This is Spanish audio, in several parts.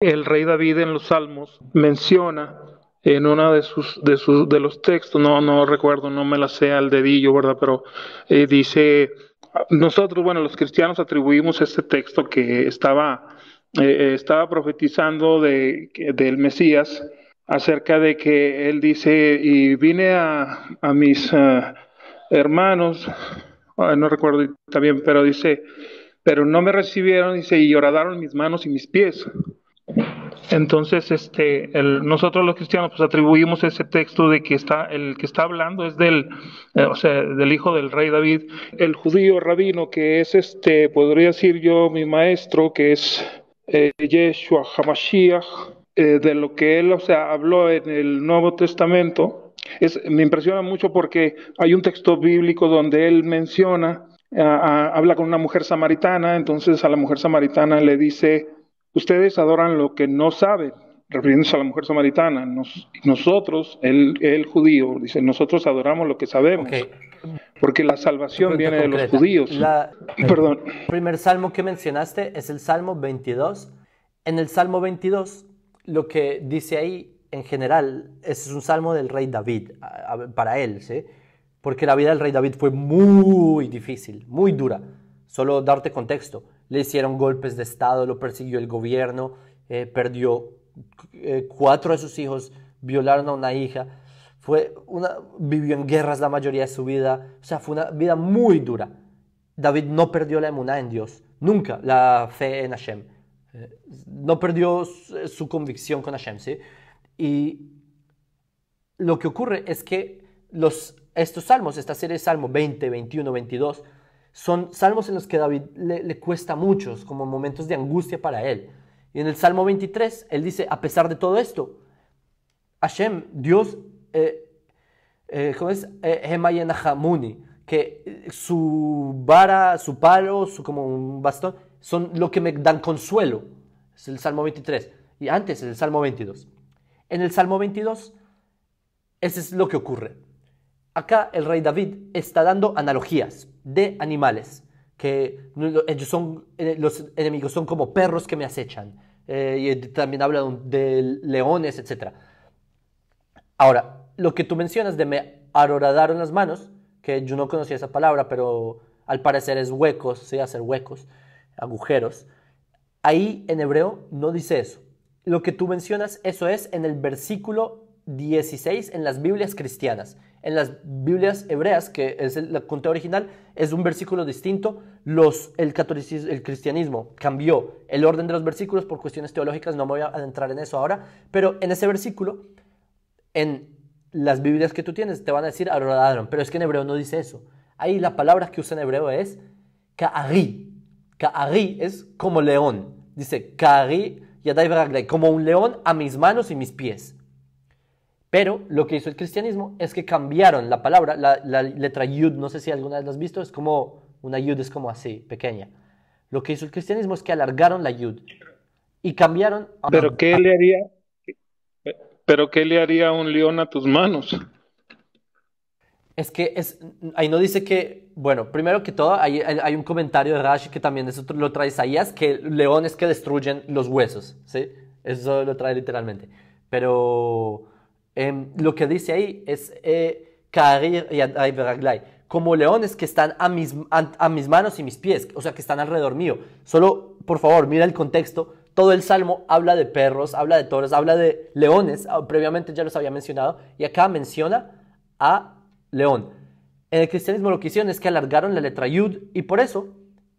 el rey David en los Salmos menciona en uno de sus de sus de los textos, no no recuerdo, no me la sé al dedillo, ¿verdad? Pero eh, dice nosotros, bueno, los cristianos atribuimos este texto que estaba eh, eh, estaba profetizando de del Mesías acerca de que él dice y vine a, mis hermanos, no recuerdo también, pero dice pero no me recibieron, dice, y lloradaron mis manos y mis pies. Entonces, este, nosotros los cristianos pues atribuimos ese texto de que está el que está hablando es del, eh, o sea, del hijo del rey David, el judío rabino que es este, podría decir yo mi maestro que es eh, Yeshua Hamashiach, eh, de lo que él, o sea, habló en el Nuevo Testamento. Es, me impresiona mucho porque hay un texto bíblico donde él menciona, ah, ah, habla con una mujer samaritana, entonces a la mujer samaritana le dice ustedes adoran lo que no saben, refiriéndose a la mujer samaritana. nosotros, el, judío, dice, nosotros adoramos lo que sabemos. Porque la salvación viene de los judíos. Perdón. El primer salmo que mencionaste es el Salmo 22. En el Salmo 22, lo que dice ahí, en general, es un salmo del rey David, para él, ¿sí? Porque la vida del rey David fue muy difícil, muy dura. Solo darte contexto le hicieron golpes de Estado, lo persiguió el gobierno, eh, perdió eh, cuatro de sus hijos, violaron a una hija, fue una, vivió en guerras la mayoría de su vida, o sea, fue una vida muy dura. David no perdió la emuná en Dios, nunca la fe en Hashem, eh, no perdió su, convicción con Hashem, ¿sí? Y lo que ocurre es que los, estos salmos, esta serie de salmos 20, 21, 22, son salmos en los que David le, cuesta muchos, como momentos de angustia para él. Y en el Salmo 23, él dice, a pesar de todo esto, Hashem, Dios, eh, eh, ¿cómo es? Eh, que su vara, su palo, su, como un bastón, son lo que me dan consuelo. Es el Salmo 23. Y antes es el Salmo 22. En el Salmo 22, eso es lo que ocurre. Acá el rey David está dando analogías de animales, que ellos son, eh, los enemigos son como perros que me acechan, eh, y también habla de leones, etc. Ahora, lo que tú mencionas de me aroradaron las manos, que yo no conocía esa palabra, pero al parecer es huecos, sí, hacer huecos, agujeros. Ahí en hebreo no dice eso. Lo que tú mencionas, eso es en el versículo 16 en las Biblias cristianas en las Biblias hebreas, que es el, la conteo original, es un versículo distinto. Los, el, cristianismo cambió el orden de los versículos por cuestiones teológicas, no me voy a adentrar en eso ahora, pero en ese versículo, en las Biblias que tú tienes, te van a decir Aron, pero es que en hebreo no dice eso. Ahí la palabra que usa en hebreo es Ka'ari. Ka'ari es como león. Dice Ka'ari Yadai como un león a mis manos y mis pies. Pero lo que hizo el cristianismo es que cambiaron la palabra, la, letra yud, no sé si alguna vez la has visto, es como una yud, es como así, pequeña. Lo que hizo el cristianismo es que alargaron la yud y cambiaron. ¿Pero qué le haría? ¿Pero qué le haría un león a tus manos? Es que es, ahí no dice que, bueno, primero que todo, hay, hay un comentario de Rashi que también eso lo trae Isaías, que leones que destruyen los huesos, ¿sí? Eso lo trae literalmente. Pero Em, lo que dice ahí es eh, como leones que están a mis, a, mis manos y mis pies, o sea, que están alrededor mío. Solo, por favor, mira el contexto. Todo el salmo habla de perros, habla de toros, habla de leones, ah, previamente ya los había mencionado, y acá menciona a león. En el cristianismo lo que hicieron es que alargaron la letra Yud y por eso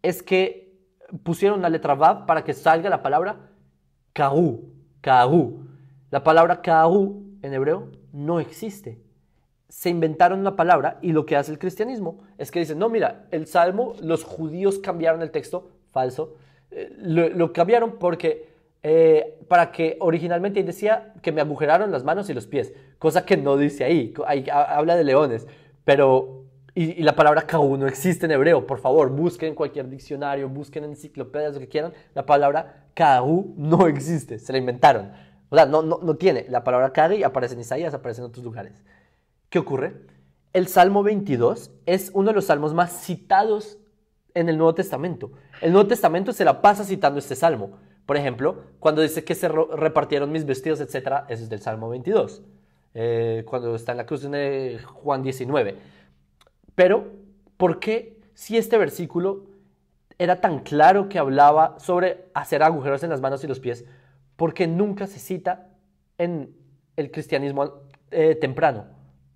es que pusieron la letra Vav para que salga la palabra Kahu. Kahu. La palabra Kahu en hebreo no existe. Se inventaron una palabra y lo que hace el cristianismo es que dicen, no, mira, el salmo, los judíos cambiaron el texto, falso, eh, lo, cambiaron porque eh, para que originalmente decía que me agujeraron las manos y los pies, cosa que no dice ahí, habla de leones, pero y, la palabra caú no existe en hebreo. Por favor, busquen cualquier diccionario, busquen enciclopedias, lo que quieran. La palabra ka no existe, se la inventaron. O sea, no, tiene. La palabra carry aparece en Isaías, aparece en otros lugares. ¿Qué ocurre? El Salmo 22 es uno de los salmos más citados en el Nuevo Testamento. El Nuevo Testamento se la pasa citando este salmo. Por ejemplo, cuando dice que se repartieron mis vestidos, etc., ese es del Salmo 22. Eh, cuando está en la cruz de Juan 19. Pero, ¿por qué si este versículo era tan claro que hablaba sobre hacer agujeros en las manos y los pies? porque nunca se cita en el cristianismo eh, temprano.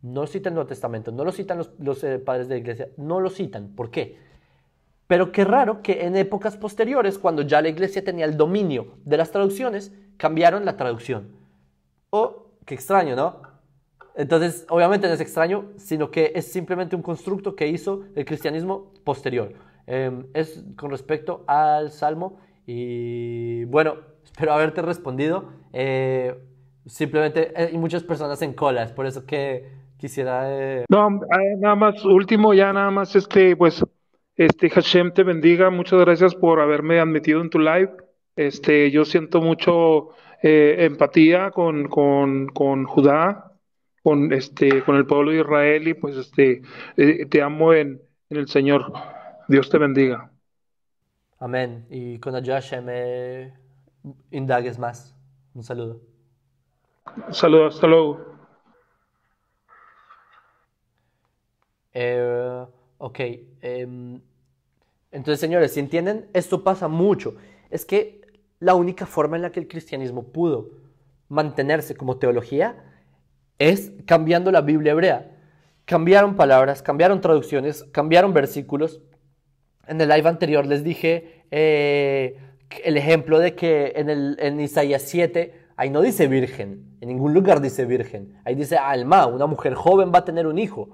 No lo cita el Nuevo Testamento, no lo citan los, eh, padres de la iglesia, no lo citan. ¿Por qué? Pero qué raro que en épocas posteriores, cuando ya la iglesia tenía el dominio de las traducciones, cambiaron la traducción. Oh, qué extraño, ¿no? Entonces, obviamente no es extraño, sino que es simplemente un constructo que hizo el cristianismo posterior. Em, es con respecto al Salmo y bueno, Espero haberte respondido. Eh, simplemente eh, hay muchas personas en colas, por eso que quisiera... Eh, no, ah, nada más, último, ya nada más, este, pues, este, Hashem te bendiga, muchas gracias por haberme admitido en tu live. Este, yo siento mucho empatía con, con, con Judá, con, este, con el pueblo de Israel y pues este, te amo en, en, el Señor. Dios te bendiga. Amén. Y con Hashem indagues más. Un saludo. Saludos, saludo, hasta luego. Eh, ok. Em, entonces, señores, si entienden, esto pasa mucho. Es que la única forma en la que el cristianismo pudo mantenerse como teología es cambiando la Biblia hebrea. Cambiaron palabras, cambiaron traducciones, cambiaron versículos. En el live anterior les dije... Eh, el ejemplo de que en, el, Isaías 7, ahí no dice virgen, en ningún lugar dice virgen, ahí dice alma, una mujer joven va a tener un hijo.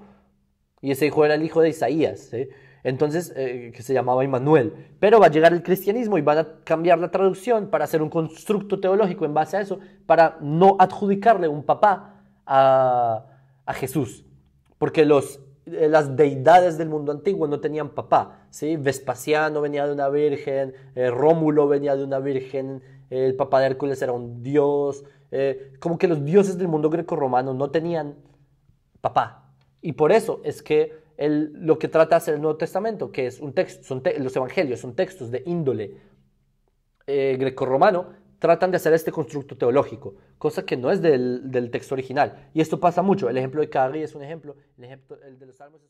Y ese hijo era el hijo de Isaías, entonces, eh, que se llamaba Immanuel. Pero va a llegar el cristianismo y van a cambiar la traducción para hacer un constructo teológico en base a eso, para no adjudicarle un papá a Jesús. Porque los eh, las deidades del mundo antiguo no tenían papá. ¿sí? Vespasiano venía de una virgen, eh, Rómulo venía de una virgen, eh, el papá de Hércules era un dios. como que los dioses del mundo greco-romano no tenían papá. Y por eso es que lo que trata hacer el Nuevo Testamento, que es un texto, son los evangelios son textos de índole greco-romano, tratan de hacer este constructo teológico, cosa que no es del, texto original. Y esto pasa mucho. El ejemplo de Carrie es un ejemplo, el ejemplo el de los salmos